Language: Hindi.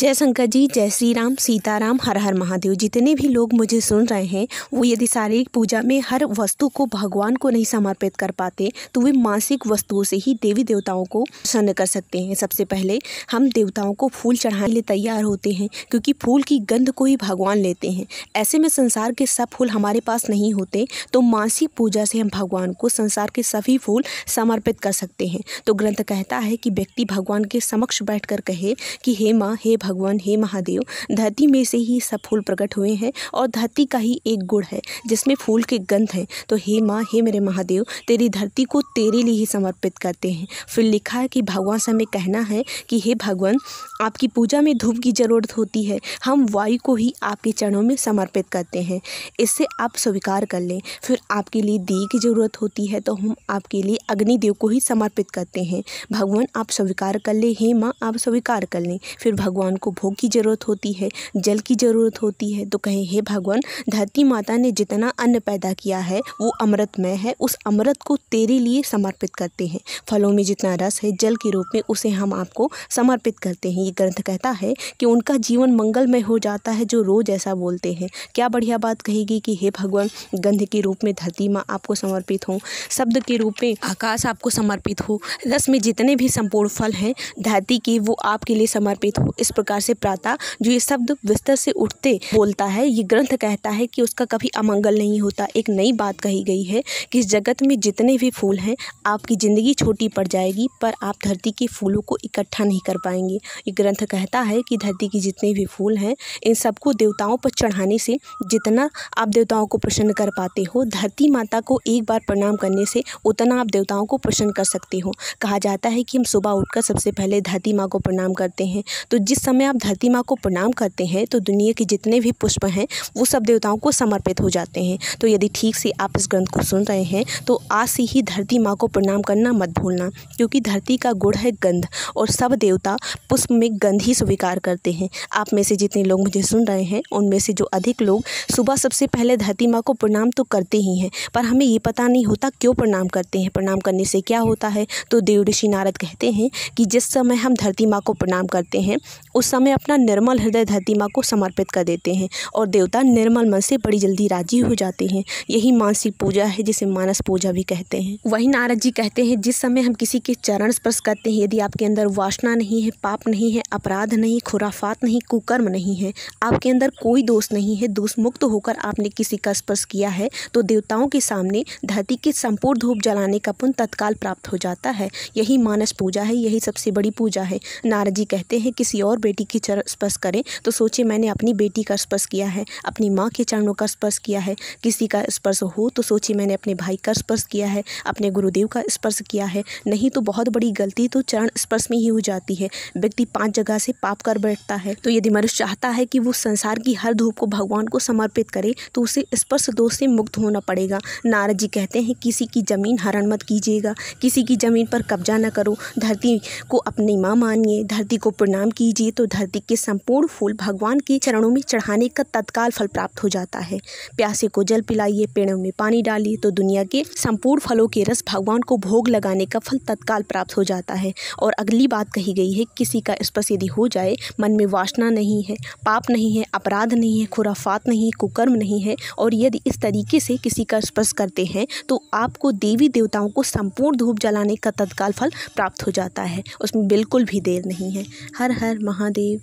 जय शंकर जी जय श्री राम सीताराम हर हर महादेव जितने भी लोग मुझे सुन रहे हैं वो यदि शारीरिक पूजा में हर वस्तु को भगवान को नहीं समर्पित कर पाते तो वे मानसिक वस्तुओं से ही देवी देवताओं को प्रसन्न कर सकते हैं सबसे पहले हम देवताओं को फूल चढ़ाने लिए तैयार होते हैं क्योंकि फूल की गंध को ही भगवान लेते हैं ऐसे में संसार के सब फूल हमारे पास नहीं होते तो मानसिक पूजा से हम भगवान को संसार के सभी फूल समर्पित कर सकते हैं तो ग्रंथ कहता है कि व्यक्ति भगवान के समक्ष बैठ कहे कि हे माँ हे भगवान हे महादेव धरती में से ही सब फूल प्रकट हुए हैं और धरती का ही एक गुड़ है जिसमें फूल के गंध हैं तो हे माँ हे मेरे महादेव तेरी धरती को तेरे लिए ही समर्पित करते हैं फिर लिखा है कि भगवान से हमें कहना है कि हे भगवान आपकी पूजा में धूप की ज़रूरत होती है हम वायु को ही आपके चरणों में समर्पित करते हैं इससे आप स्वीकार कर लें फिर आपके लिए दी की ज़रूरत होती है तो हम आपके लिए अग्निदेव को ही समर्पित करते हैं भगवान आप स्वीकार कर लें हे माँ आप स्वीकार कर लें फिर भगवान भगवान को भोग की ज़रूरत होती है जल की ज़रूरत होती है तो कहें हे भगवान धरती माता ने जितना अन्न पैदा किया है वो अमृतमय है उस अमृत को तेरे लिए समर्पित करते हैं फलों में जितना रस है जल के रूप में उसे हम आपको समर्पित करते हैं ये ग्रंथ कहता है कि उनका जीवन मंगलमय हो जाता है जो रोज़ ऐसा बोलते हैं क्या बढ़िया बात कहेगी कि हे भगवान गंध के रूप में धरती माँ आपको समर्पित हो शब्द के रूप में आकाश आपको समर्पित हो रस में जितने भी संपूर्ण फल हैं धरती के वो आपके लिए समर्पित हो इस प्रकार प्रकार से प्राता जो ये शब्द विस्तर से उठते बोलता है ये ग्रंथ कहता है कि उसका कभी अमंगल नहीं होता एक नई बात कही गई है कि इस जगत में जितने भी फूल हैं आपकी ज़िंदगी छोटी पड़ जाएगी पर आप धरती के फूलों को इकट्ठा नहीं कर पाएंगे ये ग्रंथ कहता है कि धरती के जितने भी फूल हैं इन सबको देवताओं पर चढ़ाने से जितना आप देवताओं को प्रसन्न कर पाते हो धरती माता को एक बार प्रणाम करने से उतना आप देवताओं को प्रसन्न कर सकते हो कहा जाता है कि हम सुबह उठकर सबसे पहले धरती माँ को प्रणाम करते हैं तो जिस समय आप धरती माँ को प्रणाम करते हैं तो दुनिया के जितने भी पुष्प हैं वो सब देवताओं को समर्पित हो जाते हैं तो यदि ठीक से आप इस ग्रंथ को सुन रहे हैं तो आज से ही धरती माँ को प्रणाम करना मत भूलना क्योंकि धरती का गुड़ है गंध और सब देवता पुष्प में गंध ही स्वीकार करते हैं आप में से जितने लोग मुझे सुन रहे हैं उनमें से जो अधिक लोग सुबह सबसे पहले धरती माँ को प्रणाम तो करते ही हैं पर हमें ये पता नहीं होता क्यों प्रणाम करते हैं प्रणाम करने से क्या होता है तो देव ऋषि नारद कहते हैं कि जिस समय हम धरती माँ को प्रणाम करते हैं उस समय अपना निर्मल हृदय धरती माँ को समर्पित कर देते हैं और देवता निर्मल मन से बड़ी जल्दी राजी हो जाते हैं यही मानसिक पूजा है जिसे मानस पूजा भी कहते हैं वही नारद जी कहते हैं जिस समय हम किसी के चरण स्पर्श करते हैं यदि आपके अंदर वासना नहीं है पाप नहीं है अपराध नहीं खुराफात नहीं कुकर्म नहीं है आपके अंदर कोई दोष नहीं है दोष मुक्त होकर आपने किसी का स्पर्श किया है तो देवताओं के सामने धरती की संपूर्ण धूप जलाने का पुण्य तत्काल प्राप्त हो जाता है यही मानस पूजा है यही सबसे बड़ी पूजा है नारद जी कहते हैं किसी और बेटी की चरण स्पर्श करें तो सोचे मैंने अपनी बेटी का स्पर्श किया है अपनी माँ के चरणों का स्पर्श किया है किसी का स्पर्श हो तो सोचे मैंने अपने भाई का स्पर्श किया है अपने गुरुदेव का स्पर्श किया है नहीं तो बहुत बड़ी गलती तो चरण स्पर्श में ही हो जाती है व्यक्ति पाँच जगह से पाप कर बैठता है तो यदि मनुष्य चाहता है कि वो संसार की हर धूप को भगवान को समर्पित करे तो उसे स्पर्श दोष से मुक्त होना पड़ेगा नारद जी कहते हैं किसी की ज़मीन हरण मत कीजिएगा किसी की ज़मीन पर कब्जा न करो धरती को अपनी माँ मानिए धरती को प्रणाम कीजिए तो धरती के संपूर्ण फूल भगवान के चरणों में चढ़ाने का तत्काल फल प्राप्त हो जाता है प्यासे को जल पिलाइए पेड़ों में पानी डालिए तो दुनिया के संपूर्ण फलों के रस भगवान को भोग लगाने का फल तत्काल प्राप्त हो जाता है और अगली बात कही गई है किसी का स्पर्श यदि हो जाए मन में वासना नहीं है पाप नहीं है अपराध नहीं है खुराफात नहीं है कुकर्म नहीं है और यदि इस तरीके से किसी का स्पर्श करते हैं तो आपको देवी देवताओं को संपूर्ण धूप जलाने का तत्काल फल प्राप्त हो जाता है उसमें बिल्कुल भी देर नहीं है हर हर महा महादेव--